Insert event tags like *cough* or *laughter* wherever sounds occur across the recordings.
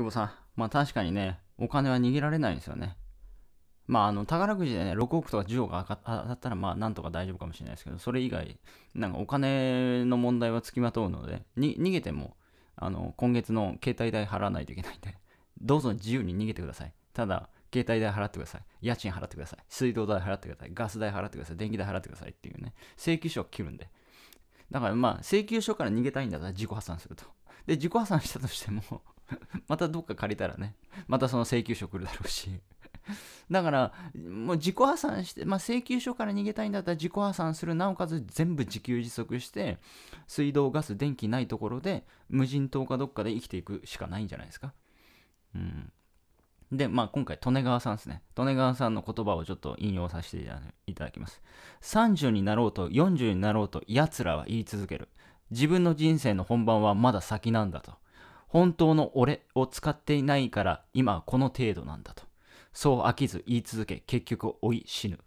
久保さん。まあ確かにね、お金は逃げられないんですよね。まああの、宝くじでね、6億とか10億当たったら、まあなんとか大丈夫かもしれないですけど、それ以外、なんかお金の問題はつきまとうので、に逃げても、あの、今月の携帯代払わないといけないんで、どうぞ自由に逃げてください。ただ、携帯代払ってください。家賃払ってください。水道代払ってください。ガス代払ってください。電気代払ってくださいっていうね、請求書を切るんで、だからまあ、請求書から逃げたいんだったら自己破産すると。で、自己破産したとしても *laughs* またどっか借りたらね、またその請求書来るだろうしだから、もう自己破産して、まあ、請求書から逃げたいんだったら自己破産する、なおかつ全部自給自足して、水道、ガス、電気ないところで、無人島かどっかで生きていくしかないんじゃないですか。うん。で、まあ、今回、利根川さんですね。利根川さんの言葉をちょっと引用させていただきます。30になろうと40になろうと奴らは言い続ける。自分の人生の本番はまだ先なんだと。本当の俺を使っていないから今はこの程度なんだと。そう飽きず言い続け結局追い死ぬ。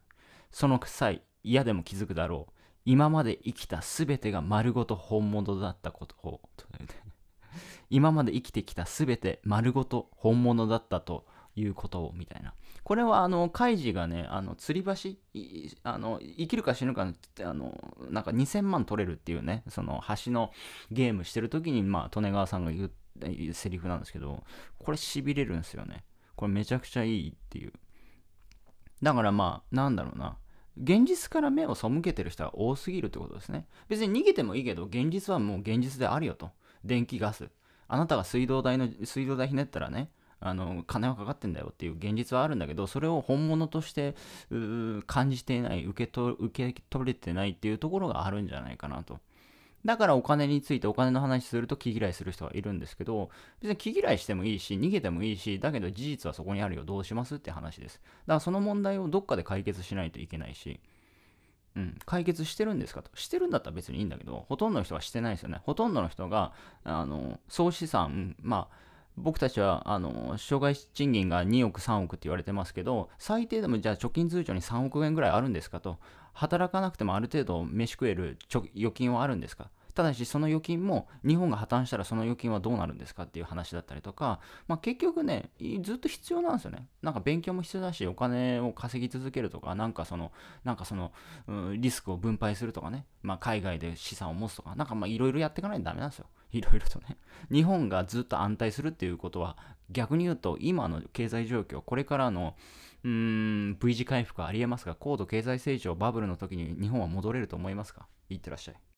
その際嫌でも気づくだろう。今まで生きたすべてが丸ごと本物だったことを。今まで生きてきたすべて丸ごと本物だったということを、みたいな。これは、あの、カイジがね、あの、吊り橋、あの、生きるか死ぬかって、あの、なんか2000万取れるっていうね、その橋のゲームしてる時に、まあ、利根川さんが言う、セリフなんですけど、これ痺れるんですよね。これめちゃくちゃいいっていう。だからまあ、なんだろうな。現実から目を背けてる人は多すぎるってことですね。別に逃げてもいいけど、現実はもう現実であるよと。電気ガス。あなたが水道代の、水道代ひねったらね、あの金はかかってんだよっていう現実はあるんだけどそれを本物として感じていない受けと受け取れてないっていうところがあるんじゃないかなと。だからお金についてお金の話すると気嫌いする人がいるんですけど、別に気嫌いしてもいいし、逃げてもいいし、だけど事実はそこにあるよ、どうしますって話です。だからその問題をどっかで解決しないといけないし、うん、解決してるんですかと。してるんだったら別にいいんだけど、ほとんどの人はしてないですよね。ほとんどの人が、あの、総資産、まあ、僕たちはあの障害賃金が2億3億って言われてますけど最低でもじゃあ貯金通帳に3億円ぐらいあるんですかと働かなくてもある程度飯食える貯預金はあるんですかただしその預金も日本が破綻したらその預金はどうなるんですかっていう話だったりとか、まあ、結局ねずっと必要なんですよねなんか勉強も必要だしお金を稼ぎ続けるとかなんかそのなんかその、うん、リスクを分配するとかね、まあ、海外で資産を持つとかなんかまあいろいろやっていかないとダメなんですよいろいろとね日本がずっと安泰するっていうことは逆に言うと今の経済状況これからのうーん V 字回復はありえますが高度経済成長バブルの時に日本は戻れると思いますかいってらっしゃい